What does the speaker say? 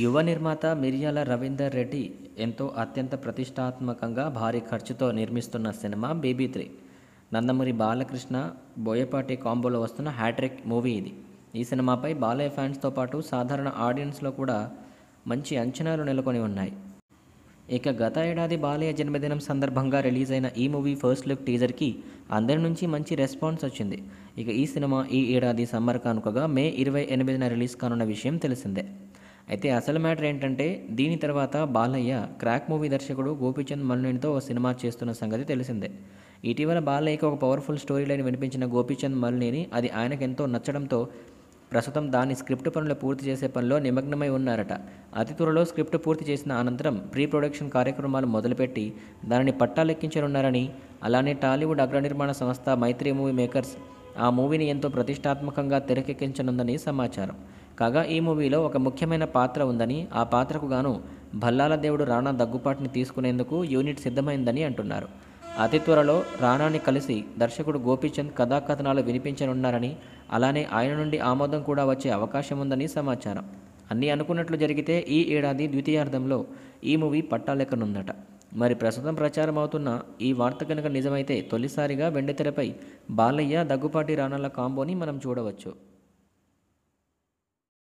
యువ నిర్మాత మిర్యాల రవీందర్ రెడ్డి ఎంతో అత్యంత ప్రతిష్టాత్మకంగా భారీ ఖర్చుతో నిర్మిస్తున్న cinema BB three Nandamuri Balakrishna Boyapati కాంబోలో వస్తున్న హ్యాట్రిక్ మూవీ ఇది ఈ సినిమాపై బాలయ్య ఫ్యాన్స్తో పాటు సాధారణ ఆడియన్స్లో కూడా మంచి అంచనాలు నెలకొని ఉన్నాయి ఇక గత ఏడాది బాలయ్య జన్మదినం సందర్భంగా రిలీజ్ అయిన ఈ మూవీ ఫస్ట్ లుక్ టీజర్కి అందరి నుంచి మంచి రెస్పాన్స్ వచ్చింది ఇక ఈ సినిమా ఈ ఏడాది సమ్మర్ కానుకగా మే ఇరవై ఎనిమిదిన రిలీజ్ కానున్న విషయం తెలిసిందే అయితే అసలు మ్యాటర్ ఏంటంటే దీని తర్వాత బాలయ్య క్రాక్ మూవీ దర్శకుడు గోపీచంద్ మలినేనితో ఓ సినిమా చేస్తున్న సంగతి తెలిసిందే ఇటీవల బాలయ్యకి ఒక పవర్ఫుల్ స్టోరీ లైన్ వినిపించిన గోపీచంద్ మలినేని అది ఆయనకు ఎంతో నచ్చడంతో ప్రస్తుతం దాని స్క్రిప్ట్ పనులు పూర్తి చేసే పనిలో నిమగ్నమై ఉన్నారట అతి త్వరలో స్క్రిప్ట్ పూర్తి చేసిన అనంతరం ప్రీ ప్రొడక్షన్ కార్యక్రమాలు మొదలుపెట్టి దానిని పట్టాలెక్కించనున్నారని అలానే టాలీవుడ్ అగ్రనిర్మాణ సంస్థ మైత్రి మూవీ మేకర్స్ ఆ మూవీని ఎంతో ప్రతిష్టాత్మకంగా తెరకెక్కించనుందని సమాచారం కాగా ఈ మూవీలో ఒక ముఖ్యమైన పాత్ర ఉందని ఆ పాత్రకు గాను భల్లాల దేవుడు రాణా దగ్గుపాటిని తీసుకునేందుకు యూనిట్ సిద్ధమైందని అంటున్నారు అతి త్వరలో రాణాని కలిసి దర్శకుడు గోపీచంద్ కథాకథనాలు వినిపించనున్నారని అలానే ఆయన నుండి ఆమోదం కూడా వచ్చే అవకాశం ఉందని సమాచారం అన్నీ అనుకున్నట్లు జరిగితే ఈ ఏడాది ద్వితీయార్థంలో ఈ మూవీ పట్టాలెక్కనుందట మరి ప్రస్తుతం ప్రచారం అవుతున్న ఈ వార్త కనుక నిజమైతే తొలిసారిగా వెండితెరపై బాలయ్య దగ్గుపాటి రాణాల కాంబోని మనం చూడవచ్చు